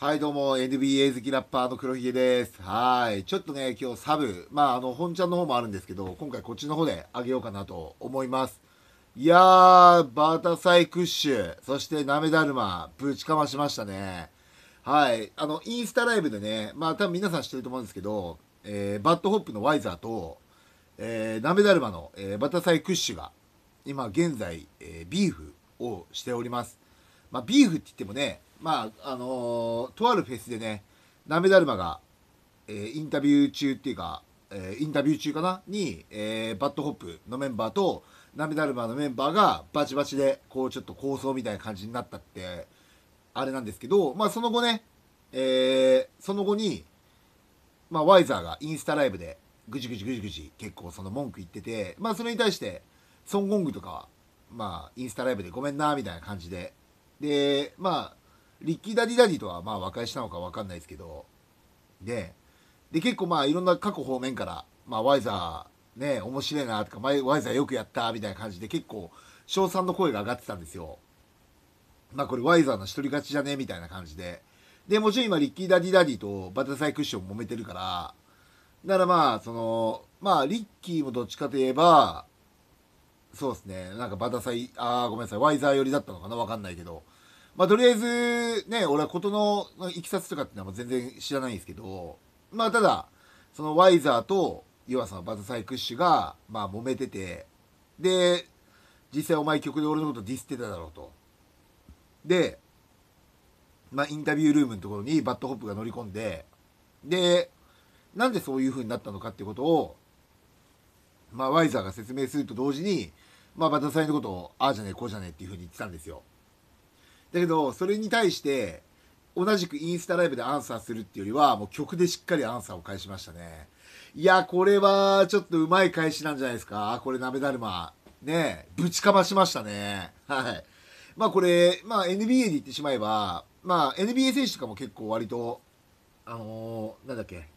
はい、どうも、NBA 好きラッパーの黒ひげです。はい。ちょっとね、今日サブ、まあ、あの、本ちゃんの方もあるんですけど、今回こっちの方であげようかなと思います。いやー、バタサイクッシュ、そしてなめだるま、ぶちかましましたね。はい。あの、インスタライブでね、まあ、多分皆さん知ってると思うんですけど、えー、バッドホップのワイザーと、えー、なめだるまの、えー、バタサイクッシュが、今現在、えー、ビーフをしております。まあ、ビーフって言ってもね、まあ、あのー、とあるフェスでね、なめだるまが、えー、インタビュー中っていうか、えー、インタビュー中かなに、えー、バッドホップのメンバーと、なめだるまのメンバーがバチバチで、こうちょっと構想みたいな感じになったって、あれなんですけど、まあその後ね、えー、その後に、まあワイザーがインスタライブで、ぐじぐじぐじぐじ結構その文句言ってて、まあそれに対して、ソンゴングとかは、まあインスタライブでごめんな、みたいな感じで、で、まあリッキー・ダディ・ダディとはまあ和解したのか分かんないですけど、で、で、結構まあいろんな過去方面から、まあワイザーね、面白いなとか、ワイザーよくやったみたいな感じで結構、賞賛の声が上がってたんですよ。まあこれワイザーの一人勝ちじゃねみたいな感じで。で、もちろん今リッキー・ダディ・ダディとバタサイクッション揉めてるから、だからまあ、その、まあリッキーもどっちかといえば、そうですね、なんかバタサイ、ああごめんなさい、ワイザー寄りだったのかなわかんないけど。まあ、とりあえず、ね、俺は事のいきさつとかってのは全然知らないんですけど、まあ、ただ、そのワイザーと、岩はのバズサイクッシュが、まあ、揉めてて、で、実際お前曲で俺のことディスってただろうと。で、まあ、インタビュールームのところにバッドホップが乗り込んで、で、なんでそういう風になったのかってことを、まあ、ワイザーが説明すると同時に、まあ、バタサイのことを、ああじゃねえ、こうじゃねえっていう風に言ってたんですよ。だけど、それに対して、同じくインスタライブでアンサーするっていうよりは、もう曲でしっかりアンサーを返しましたね。いや、これは、ちょっとうまい返しなんじゃないですか。これ、鍋だるま。ねぶちかましましたね。はい。まあこれ、まあ NBA で言ってしまえば、まあ NBA 選手とかも結構割と、あのー、なんだっけ、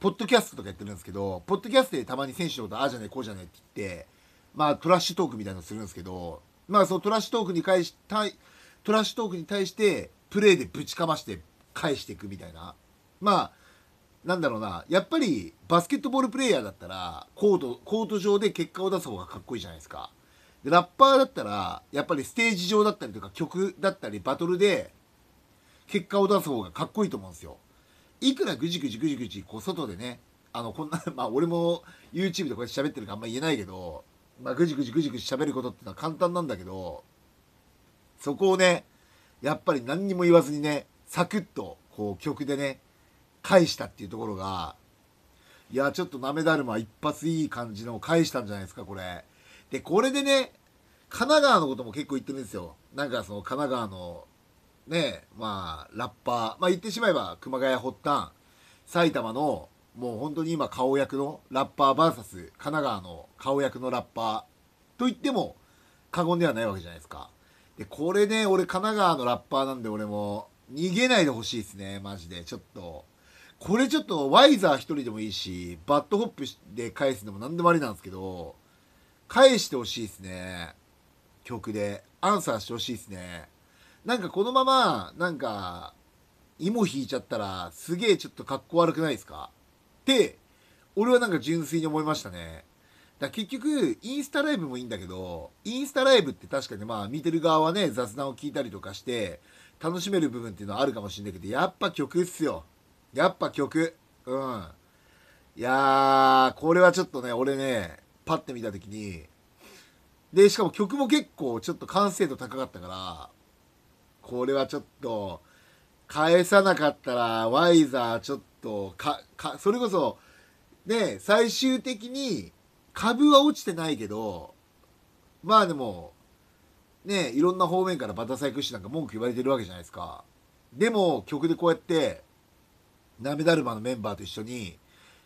ポッドキャストとかやってるんですけど、ポッドキャストでたまに選手のことああじゃねえ、こうじゃねえって言って、まあトラッシュトークみたいなのするんですけど、まあそのトラッシュトークに返しいトラッシュトークに対してプレーでぶちかまして返していくみたいなまあなんだろうなやっぱりバスケットボールプレーヤーだったらコートコート上で結果を出す方がかっこいいじゃないですかでラッパーだったらやっぱりステージ上だったりとか曲だったりバトルで結果を出す方がかっこいいと思うんですよいくらぐじぐじぐじぐじこう外でねあのこんな まあ俺も YouTube でこうやって喋ってるからあんま言えないけどまあぐじぐじぐじぐじ喋ることってのは簡単なんだけどそこをね、やっぱり何にも言わずにね、サクッと、こう曲でね、返したっていうところが、いや、ちょっとなめだるま一発いい感じの返したんじゃないですか、これ。で、これでね、神奈川のことも結構言ってるんですよ。なんかその神奈川の、ね、まあ、ラッパー。まあ言ってしまえば、熊谷発端、埼玉の、もう本当に今顔役のラッパー VS 神奈川の顔役のラッパーと言っても過言ではないわけじゃないですか。で、これね、俺神奈川のラッパーなんで俺も逃げないでほしいですね、マジで。ちょっと。これちょっとワイザー1人でもいいし、バッドホップで返すのも何でもありなんですけど、返してほしいですね。曲で。アンサーしてほしいですね。なんかこのまま、なんか、芋引いちゃったら、すげえちょっと格好悪くないですかって、俺はなんか純粋に思いましたね。だ結局、インスタライブもいいんだけど、インスタライブって確かにまあ見てる側はね、雑談を聞いたりとかして、楽しめる部分っていうのはあるかもしんないけど、やっぱ曲っすよ。やっぱ曲。うん。いやー、これはちょっとね、俺ね、パッて見た時に、で、しかも曲も結構ちょっと完成度高かったから、これはちょっと、返さなかったら、ワイザーちょっと、か、か、それこそ、ね、最終的に、株は落ちてないけど、まあでも、ね、いろんな方面からバタサイシ指なんか文句言われてるわけじゃないですか。でも、曲でこうやって、ナメダルマのメンバーと一緒に、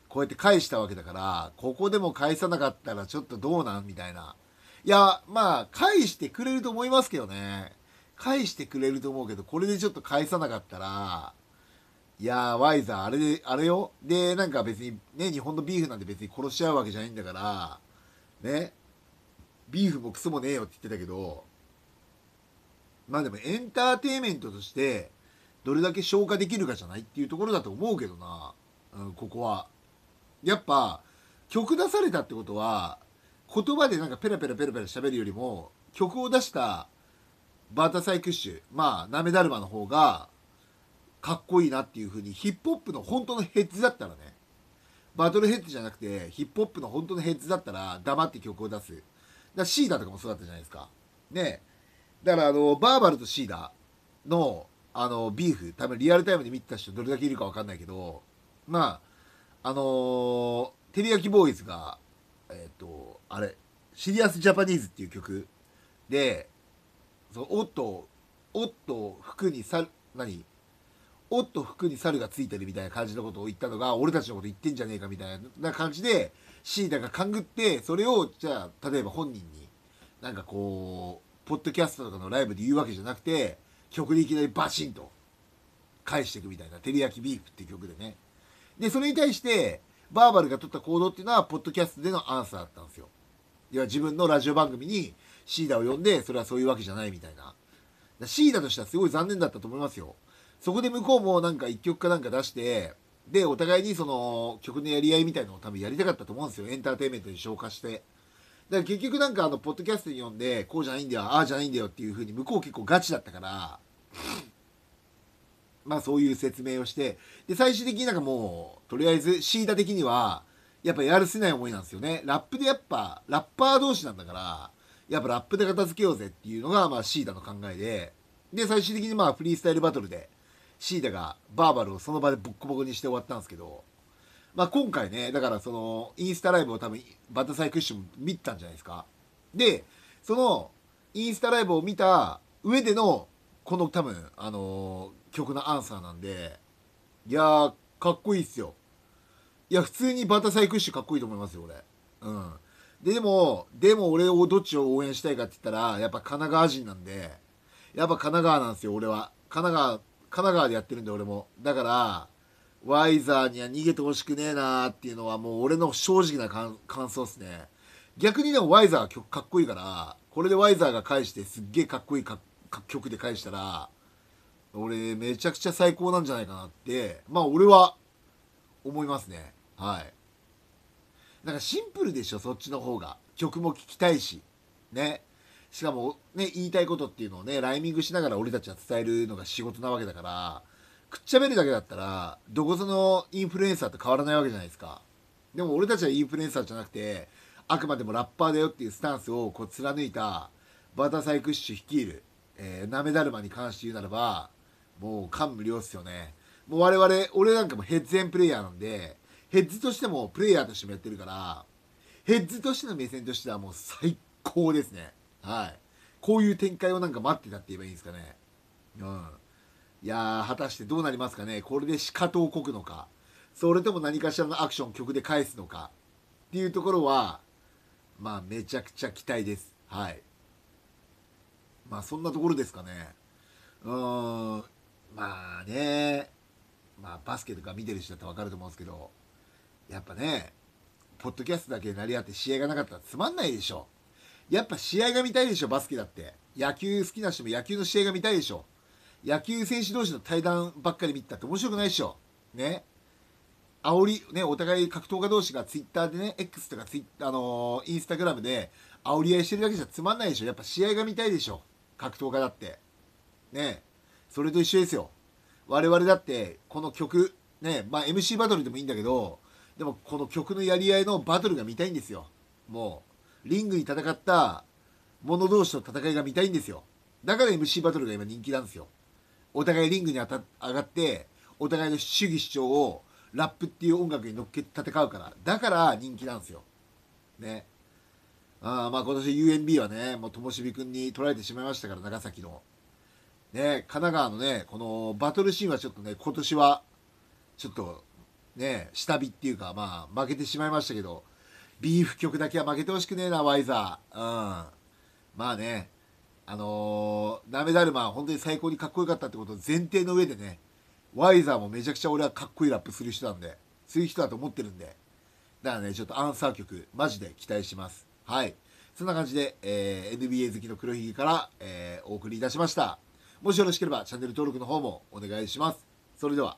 こうやって返したわけだから、ここでも返さなかったらちょっとどうなんみたいな。いや、まあ、返してくれると思いますけどね。返してくれると思うけど、これでちょっと返さなかったら、いやー、ワイザー、あれで、あれよ。で、なんか別に、ね、日本のビーフなんて別に殺し合うわけじゃないんだから、ね、ビーフもクソもねえよって言ってたけど、まあでもエンターテイメントとして、どれだけ消化できるかじゃないっていうところだと思うけどな、うん、ここは。やっぱ、曲出されたってことは、言葉でなんかペラペラペラペラ喋るよりも、曲を出したバータサイクッシュ、まあ、ナメダルマの方が、かっこいいなっていう風にヒップホップの本当のヘッズだったらねバトルヘッズじゃなくてヒップホップの本当のヘッズだったら黙って曲を出すだシーダーとかもそうだったじゃないですかねだからあのバーバルとシーダのあのビーフ多分リアルタイムで見てた人どれだけいるか分かんないけどまああのー、テリヤキボーイズがえっ、ー、とあれシリアスジャパニーズっていう曲でそおっとおっと服にさ何おっと服に猿がついてるみたいな感じのことを言ったのが俺たちのこと言ってんじゃねえかみたいな感じでシータが勘ぐってそれをじゃあ例えば本人になんかこうポッドキャストとかのライブで言うわけじゃなくて曲にいきなりバシンと返していくみたいな「照り焼きビーフ」っていう曲でねでそれに対してバーバルが取った行動っていうのはポッドキャストでのアンサーだったんですよいや自分のラジオ番組にシーダを呼んでそれはそういうわけじゃないみたいなシーダとしてはすごい残念だったと思いますよそこで向こうもなんか1曲かなんか出して、で、お互いにその曲のやり合いみたいのを多分やりたかったと思うんですよ。エンターテインメントに昇華して。だから結局なんかあの、ポッドキャストに読んで、こうじゃないんだよ、ああじゃないんだよっていうふうに向こう結構ガチだったから、まあそういう説明をして、で、最終的になんかもう、とりあえず、シーダ的には、やっぱやるせない思いなんですよね。ラップでやっぱ、ラッパー同士なんだから、やっぱラップで片付けようぜっていうのが、まあシーダの考えで、で、最終的にまあフリースタイルバトルで、シーダがバーバルをその場でボッコボコにして終わったんですけど、まあ、今回ねだからそのインスタライブを多分バタサイクッション見たんじゃないですかでそのインスタライブを見た上でのこの多分あのー、曲のアンサーなんでいやーかっこいいっすよいや普通にバタサイクッシンかっこいいと思いますよ俺うんででもでも俺をどっちを応援したいかって言ったらやっぱ神奈川人なんでやっぱ神奈川なんですよ俺は神奈川神奈川でやってるんで俺もだからワイザーには逃げてほしくねえなーっていうのはもう俺の正直な感想っすね逆にでもワイザーが曲かっこいいからこれでワイザーが返してすっげえかっこいい曲で返したら俺めちゃくちゃ最高なんじゃないかなってまあ俺は思いますねはいなんかシンプルでしょそっちの方が曲も聴きたいしねしかも、ね、言いたいことっていうのをね、ライミングしながら俺たちは伝えるのが仕事なわけだから、くっちゃべるだけだったら、どこぞのインフルエンサーと変わらないわけじゃないですか。でも俺たちはインフルエンサーじゃなくて、あくまでもラッパーだよっていうスタンスをこう貫いた、バタサイクッシュ率いる、えー、なめだるまに関して言うならば、もう感無量っすよね。もう我々、俺なんかもヘッズエンプレイヤーなんで、ヘッズとしてもプレイヤーとしてもやってるから、ヘッズとしての目線としてはもう最高ですね。はい。こういう展開をなんか待ってたって言えばいいんですかね。うん。いやー、果たしてどうなりますかね。これで仕方をこくのか。それとも何かしらのアクション曲で返すのか。っていうところは、まあ、めちゃくちゃ期待です。はい。まあ、そんなところですかね。うーん。まあね。まあ、バスケとか見てる人だってわかると思うんですけど、やっぱね、ポッドキャストだけで成り合って試合がなかったらつまんないでしょ。やっぱ試合が見たいでしょ、バスケだって。野球好きな人も野球の試合が見たいでしょ。野球選手同士の対談ばっかり見たって面白くないでしょ。ね。煽り、ね、お互い格闘家同士が Twitter でね、X とかツイあのー、インスタグラムで煽り合いしてるだけじゃつまんないでしょ。やっぱ試合が見たいでしょ。格闘家だって。ね。それと一緒ですよ。我々だって、この曲、ね、まあ MC バトルでもいいんだけど、でもこの曲のやり合いのバトルが見たいんですよ。もう。リングに戦った者同士の戦いが見たいんですよ。だから MC バトルが今人気なんですよ。お互いリングにあた上がって、お互いの主義主張をラップっていう音楽に乗っけて戦うから。だから人気なんですよ。ね。あまあ今年 UNB はね、もうともしびくんに取られてしまいましたから、長崎の。ね、神奈川のね、このバトルシーンはちょっとね、今年は、ちょっとね、下火っていうか、まあ負けてしまいましたけど、ビーフ局だけは負けてほしくねえな、ワイザー。うん。まあね、あのー、ナメダルマは本当に最高にかっこよかったってことを前提の上でね、ワイザーもめちゃくちゃ俺はかっこいいラップする人なんで、そういう人だと思ってるんで。だからね、ちょっとアンサー曲、マジで期待します。はい。そんな感じで、えー、NBA 好きの黒ひげから、えー、お送りいたしました。もしよろしければチャンネル登録の方もお願いします。それでは。